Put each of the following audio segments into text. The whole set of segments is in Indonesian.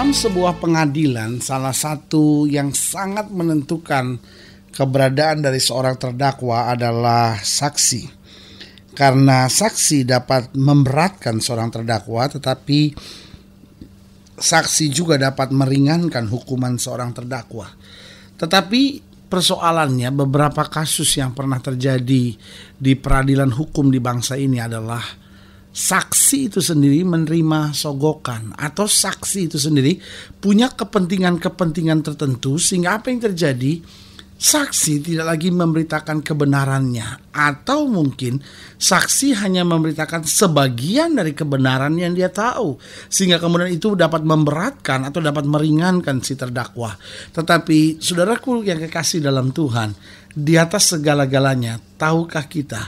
dalam sebuah pengadilan, salah satu yang sangat menentukan keberadaan dari seorang terdakwa adalah saksi. Karena saksi dapat memberatkan seorang terdakwa, tetapi saksi juga dapat meringankan hukuman seorang terdakwa. Tetapi persoalannya beberapa kasus yang pernah terjadi di peradilan hukum di bangsa ini adalah saksi itu sendiri menerima sogokan atau saksi itu sendiri punya kepentingan-kepentingan tertentu sehingga apa yang terjadi saksi tidak lagi memberitakan kebenarannya atau mungkin saksi hanya memberitakan sebagian dari kebenaran yang dia tahu sehingga kemudian itu dapat memberatkan atau dapat meringankan si terdakwa tetapi saudaraku yang kekasih dalam Tuhan di atas segala-galanya tahukah kita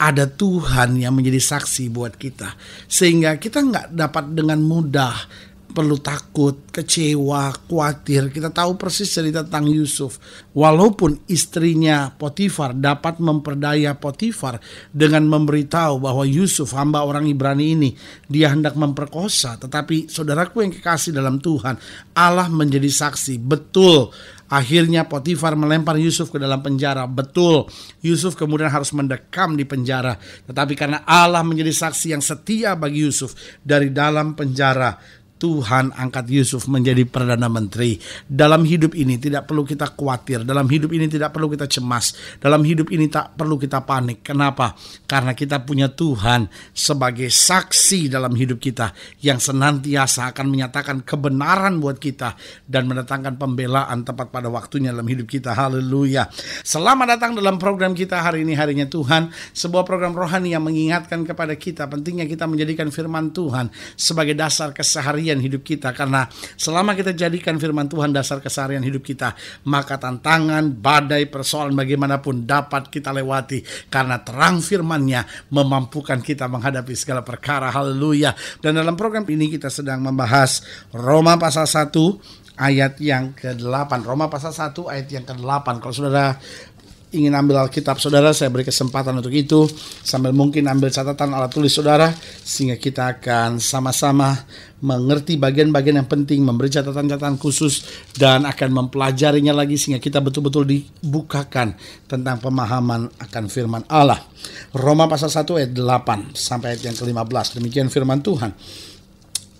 ada Tuhan yang menjadi saksi buat kita sehingga kita nggak dapat dengan mudah perlu takut, kecewa, khawatir. Kita tahu persis cerita tentang Yusuf. Walaupun istrinya Potifar dapat memperdaya Potifar dengan memberitahu bahwa Yusuf hamba orang Ibrani ini dia hendak memperkosa, tetapi saudaraku yang kekasih dalam Tuhan, Allah menjadi saksi betul Akhirnya Potifar melempar Yusuf ke dalam penjara. Betul, Yusuf kemudian harus mendekam di penjara. Tetapi karena Allah menjadi saksi yang setia bagi Yusuf dari dalam penjara, Tuhan angkat Yusuf menjadi perdana menteri. Dalam hidup ini tidak perlu kita khawatir, dalam hidup ini tidak perlu kita cemas, dalam hidup ini tak perlu kita panik. Kenapa? Karena kita punya Tuhan sebagai saksi dalam hidup kita yang senantiasa akan menyatakan kebenaran buat kita dan mendatangkan pembelaan tepat pada waktunya dalam hidup kita. Haleluya. Selamat datang dalam program kita hari ini harinya Tuhan, sebuah program rohani yang mengingatkan kepada kita pentingnya kita menjadikan firman Tuhan sebagai dasar keseharian keseharian hidup kita karena selama kita jadikan firman Tuhan dasar keseharian hidup kita, maka tantangan, badai, persoalan bagaimanapun dapat kita lewati karena terang firman-Nya memampukan kita menghadapi segala perkara. Haleluya. Dan dalam program ini kita sedang membahas Roma pasal 1 ayat yang ke-8. Roma pasal 1 ayat yang ke-8. Kalau saudara ingin ambil Alkitab saudara, saya beri kesempatan untuk itu sambil mungkin ambil catatan alat tulis saudara sehingga kita akan sama-sama mengerti bagian-bagian yang penting, memberi catatan-catatan khusus dan akan mempelajarinya lagi sehingga kita betul-betul dibukakan tentang pemahaman akan firman Allah. Roma pasal 1 ayat 8 sampai ayat yang ke-15. Demikian firman Tuhan.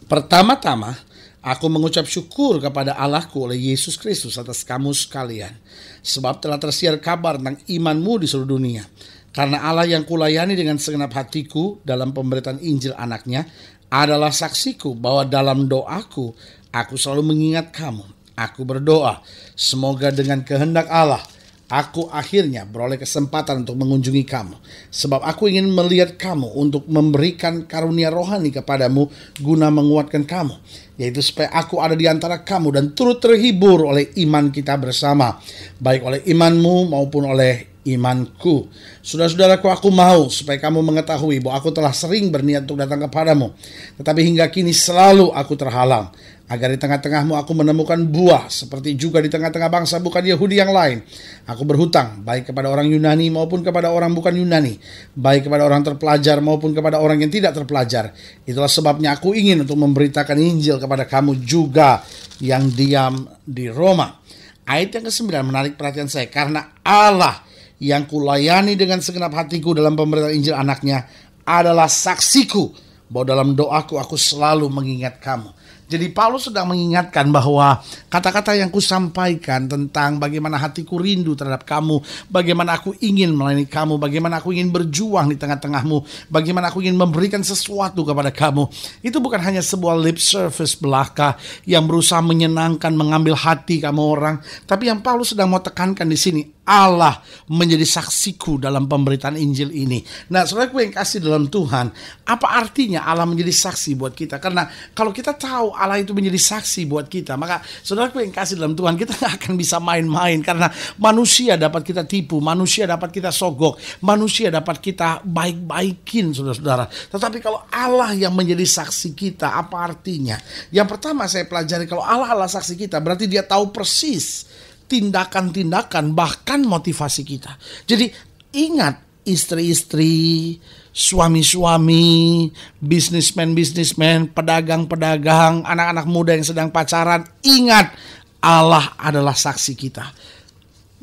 Pertama-tama, Aku mengucap syukur kepada Allahku oleh Yesus Kristus atas kamu sekalian, sebab telah tersiar kabar tentang imanmu di seluruh dunia. Karena Allah yang kulayani dengan segenap hatiku dalam pemberitaan Injil anaknya adalah saksiku bahwa dalam doaku aku selalu mengingat kamu. Aku berdoa, semoga dengan kehendak Allah – Aku akhirnya beroleh kesempatan untuk mengunjungi kamu, sebab aku ingin melihat kamu untuk memberikan karunia rohani kepadamu guna menguatkan kamu, yaitu supaya aku ada di antara kamu dan turut terhibur oleh iman kita bersama, baik oleh imanmu maupun oleh imanku. Saudara-saudaraku, aku mau supaya kamu mengetahui bahwa aku telah sering berniat untuk datang kepadamu, tetapi hingga kini selalu aku terhalang agar di tengah-tengahmu aku menemukan buah, seperti juga di tengah-tengah bangsa bukan Yahudi yang lain. Aku berhutang, baik kepada orang Yunani maupun kepada orang bukan Yunani, baik kepada orang terpelajar maupun kepada orang yang tidak terpelajar. Itulah sebabnya aku ingin untuk memberitakan Injil kepada kamu juga yang diam di Roma. Ayat yang ke-9 menarik perhatian saya, karena Allah yang kulayani dengan segenap hatiku dalam pemberitaan Injil anaknya adalah saksiku bahwa dalam doaku aku selalu mengingat kamu. Jadi Paulus sedang mengingatkan bahwa kata-kata yang ku sampaikan tentang bagaimana hatiku rindu terhadap kamu, bagaimana aku ingin melayani kamu, bagaimana aku ingin berjuang di tengah-tengahmu, bagaimana aku ingin memberikan sesuatu kepada kamu. Itu bukan hanya sebuah lip service belaka yang berusaha menyenangkan, mengambil hati kamu orang, tapi yang Paulus sedang mau tekankan di sini, Allah menjadi saksiku dalam pemberitaan Injil ini. Nah, saudara yang kasih dalam Tuhan, apa artinya Allah menjadi saksi buat kita? Karena kalau kita tahu Allah itu menjadi saksi buat kita, maka saudara yang kasih dalam Tuhan, kita nggak akan bisa main-main karena manusia dapat kita tipu, manusia dapat kita sogok, manusia dapat kita baik-baikin, saudara-saudara. Tetapi kalau Allah yang menjadi saksi kita, apa artinya? Yang pertama saya pelajari kalau Allah adalah saksi kita, berarti dia tahu persis tindakan-tindakan bahkan motivasi kita. Jadi ingat istri-istri, suami-suami, bisnismen-bisnismen, pedagang-pedagang, anak-anak muda yang sedang pacaran, ingat Allah adalah saksi kita.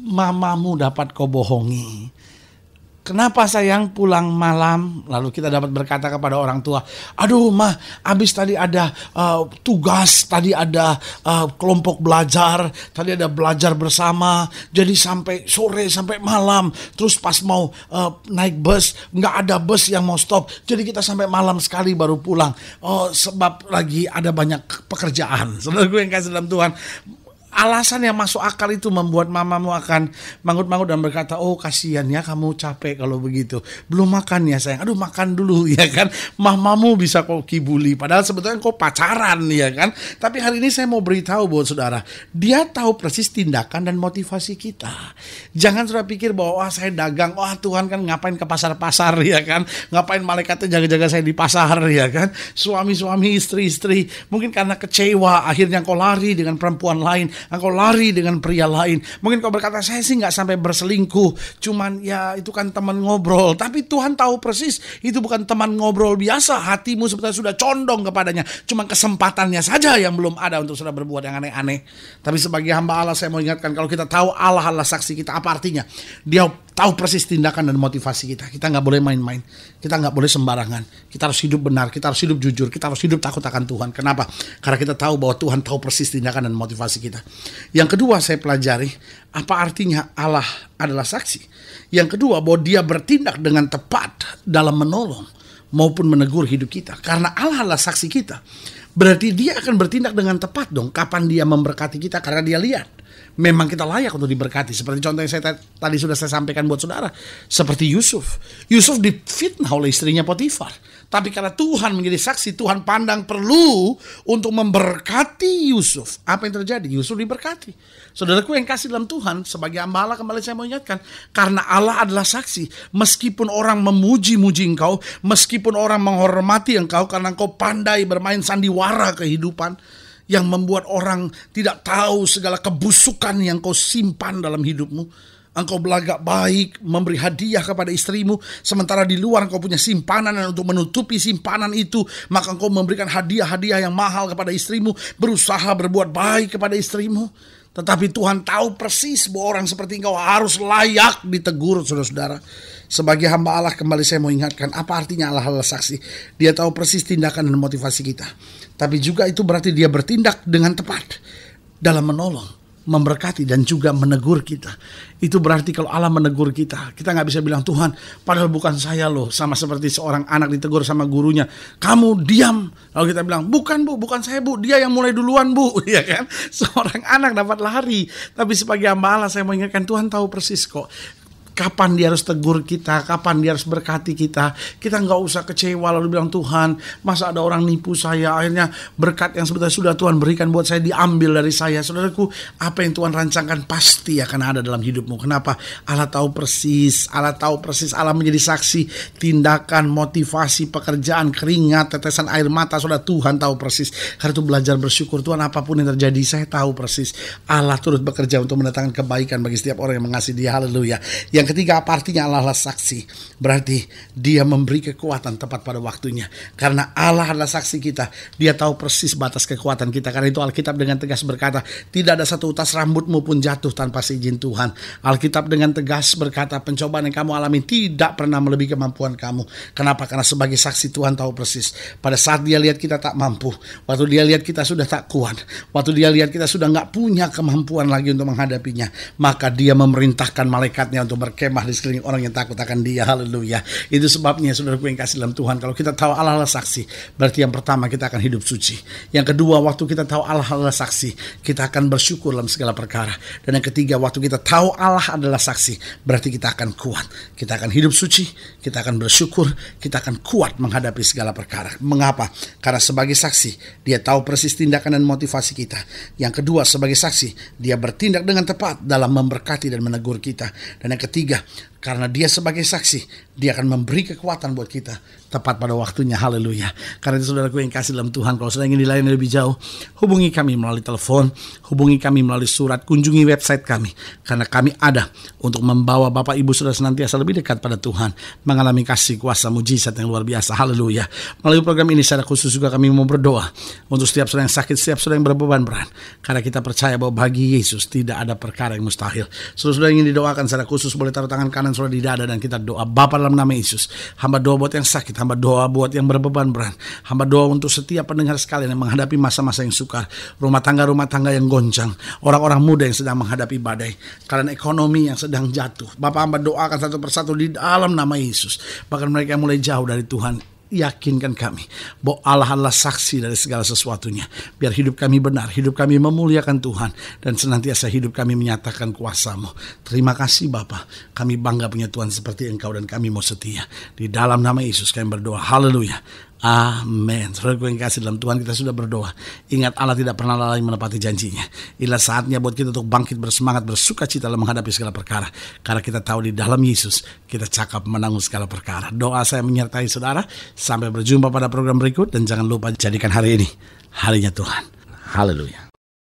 Mamamu dapat kau bohongi, Kenapa sayang pulang malam? Lalu kita dapat berkata kepada orang tua, aduh mah, abis tadi ada uh, tugas, tadi ada uh, kelompok belajar, tadi ada belajar bersama, jadi sampai sore sampai malam, terus pas mau uh, naik bus nggak ada bus yang mau stop, jadi kita sampai malam sekali baru pulang. Oh sebab lagi ada banyak pekerjaan. Saudara gue yang kasih dalam Tuhan, alasan yang masuk akal itu membuat mamamu akan mangut-mangut dan berkata, oh kasihan ya kamu capek kalau begitu. Belum makan ya sayang, aduh makan dulu ya kan. Mamamu bisa kok kibuli, padahal sebetulnya kok pacaran ya kan. Tapi hari ini saya mau beritahu buat saudara, dia tahu persis tindakan dan motivasi kita. Jangan sudah pikir bahwa oh, saya dagang, wah oh, Tuhan kan ngapain ke pasar-pasar ya kan. Ngapain malaikatnya jaga-jaga saya di pasar ya kan. Suami-suami, istri-istri, mungkin karena kecewa akhirnya kau lari dengan perempuan lain engkau lari dengan pria lain. Mungkin kau berkata, saya sih nggak sampai berselingkuh, cuman ya itu kan teman ngobrol. Tapi Tuhan tahu persis, itu bukan teman ngobrol biasa. Hatimu sebetulnya sudah condong kepadanya. Cuma kesempatannya saja yang belum ada untuk sudah berbuat yang aneh-aneh. Tapi sebagai hamba Allah, saya mau ingatkan, kalau kita tahu Allah Allah saksi kita, apa artinya? Dia tahu persis tindakan dan motivasi kita. Kita nggak boleh main-main. Kita nggak boleh sembarangan. Kita harus hidup benar. Kita harus hidup jujur. Kita harus hidup takut akan Tuhan. Kenapa? Karena kita tahu bahwa Tuhan tahu persis tindakan dan motivasi kita. Yang kedua saya pelajari apa artinya Allah adalah saksi. Yang kedua bahwa Dia bertindak dengan tepat dalam menolong maupun menegur hidup kita. Karena Allah adalah saksi kita. Berarti dia akan bertindak dengan tepat dong. Kapan dia memberkati kita karena dia lihat memang kita layak untuk diberkati. Seperti contoh yang saya tadi sudah saya sampaikan buat saudara. Seperti Yusuf. Yusuf difitnah oleh istrinya Potifar. Tapi karena Tuhan menjadi saksi, Tuhan pandang perlu untuk memberkati Yusuf. Apa yang terjadi? Yusuf diberkati. Saudaraku yang kasih dalam Tuhan, sebagai ambala kembali saya mengingatkan. Karena Allah adalah saksi. Meskipun orang memuji-muji engkau, meskipun orang menghormati engkau karena engkau pandai bermain sandiwara kehidupan yang membuat orang tidak tahu segala kebusukan yang kau simpan dalam hidupmu. Engkau belagak baik, memberi hadiah kepada istrimu, sementara di luar engkau punya simpanan dan untuk menutupi simpanan itu, maka engkau memberikan hadiah-hadiah yang mahal kepada istrimu, berusaha berbuat baik kepada istrimu. Tetapi Tuhan tahu persis bahwa orang seperti engkau harus layak ditegur, saudara-saudara. Sebagai hamba Allah kembali saya mau ingatkan apa artinya Allah adalah saksi. Dia tahu persis tindakan dan motivasi kita. Tapi juga itu berarti dia bertindak dengan tepat dalam menolong memberkati dan juga menegur kita. Itu berarti kalau Allah menegur kita, kita nggak bisa bilang Tuhan, padahal bukan saya loh, sama seperti seorang anak ditegur sama gurunya, kamu diam. Lalu kita bilang, bukan bu, bukan saya bu, dia yang mulai duluan bu, ya kan? Seorang anak dapat lari, tapi sebagai hamba Allah saya mengingatkan Tuhan tahu persis kok kapan dia harus tegur kita, kapan dia harus berkati kita. Kita nggak usah kecewa lalu bilang Tuhan, masa ada orang nipu saya, akhirnya berkat yang sebetulnya sudah Tuhan berikan buat saya diambil dari saya. Saudaraku, apa yang Tuhan rancangkan pasti akan ada dalam hidupmu. Kenapa? Allah tahu persis, Allah tahu persis, Allah menjadi saksi tindakan, motivasi, pekerjaan, keringat, tetesan air mata, sudah Tuhan tahu persis. Karena itu belajar bersyukur Tuhan apapun yang terjadi saya tahu persis. Allah turut bekerja untuk mendatangkan kebaikan bagi setiap orang yang mengasihi Dia. Haleluya. Yang yang ketiga partinya Allah adalah saksi. Berarti dia memberi kekuatan tepat pada waktunya. Karena Allah adalah saksi kita. Dia tahu persis batas kekuatan kita. Karena itu Alkitab dengan tegas berkata, tidak ada satu utas rambutmu pun jatuh tanpa seizin Tuhan. Alkitab dengan tegas berkata, pencobaan yang kamu alami tidak pernah melebihi kemampuan kamu. Kenapa? Karena sebagai saksi Tuhan tahu persis. Pada saat dia lihat kita tak mampu. Waktu dia lihat kita sudah tak kuat. Waktu dia lihat kita sudah nggak punya kemampuan lagi untuk menghadapinya. Maka dia memerintahkan malaikatnya untuk berkemah di sekeliling orang yang takut akan dia. Haleluya. Itu sebabnya saudara yang kasih dalam Tuhan. Kalau kita tahu Allah adalah saksi, berarti yang pertama kita akan hidup suci. Yang kedua, waktu kita tahu Allah adalah saksi, kita akan bersyukur dalam segala perkara. Dan yang ketiga, waktu kita tahu Allah adalah saksi, berarti kita akan kuat. Kita akan hidup suci, kita akan bersyukur, kita akan kuat menghadapi segala perkara. Mengapa? Karena sebagai saksi, dia tahu persis tindakan dan motivasi kita. Yang kedua, sebagai saksi, dia bertindak dengan tepat dalam memberkati dan menegur kita. Dan yang ketiga, briga Karena dia sebagai saksi, dia akan memberi kekuatan buat kita tepat pada waktunya. Haleluya. Karena itu saudaraku yang kasih dalam Tuhan, kalau sudah ingin dilayani lebih jauh, hubungi kami melalui telepon, hubungi kami melalui surat, kunjungi website kami. Karena kami ada untuk membawa Bapak Ibu saudara senantiasa lebih dekat pada Tuhan, mengalami kasih kuasa mujizat yang luar biasa. Haleluya. Melalui program ini secara khusus juga kami mau berdoa untuk setiap saudara yang sakit, setiap saudara yang berbeban berat. Karena kita percaya bahwa bagi Yesus tidak ada perkara yang mustahil. Saudara-saudara ingin didoakan secara khusus boleh taruh tangan kanan sudah di dada dan kita doa Bapa dalam nama Yesus. Hamba doa buat yang sakit, hamba doa buat yang berbeban berat, hamba doa untuk setiap pendengar sekalian yang menghadapi masa-masa yang sukar, rumah tangga-rumah tangga yang goncang, orang-orang muda yang sedang menghadapi badai, kalian ekonomi yang sedang jatuh. Bapak hamba doakan satu persatu di dalam nama Yesus. Bahkan mereka yang mulai jauh dari Tuhan, yakinkan kami bahwa Allah adalah saksi dari segala sesuatunya. Biar hidup kami benar, hidup kami memuliakan Tuhan dan senantiasa hidup kami menyatakan kuasamu. Terima kasih Bapak, Kami bangga punya Tuhan seperti Engkau dan kami mau setia. Di dalam nama Yesus kami berdoa. Haleluya. Amin. Saudaraku yang kasih dalam Tuhan kita sudah berdoa. Ingat Allah tidak pernah lalai menepati janjinya. Inilah saatnya buat kita untuk bangkit bersemangat, bersuka cita dalam menghadapi segala perkara. Karena kita tahu di dalam Yesus kita cakap menanggung segala perkara. Doa saya menyertai saudara. Sampai berjumpa pada program berikut dan jangan lupa jadikan hari ini harinya Tuhan. Haleluya.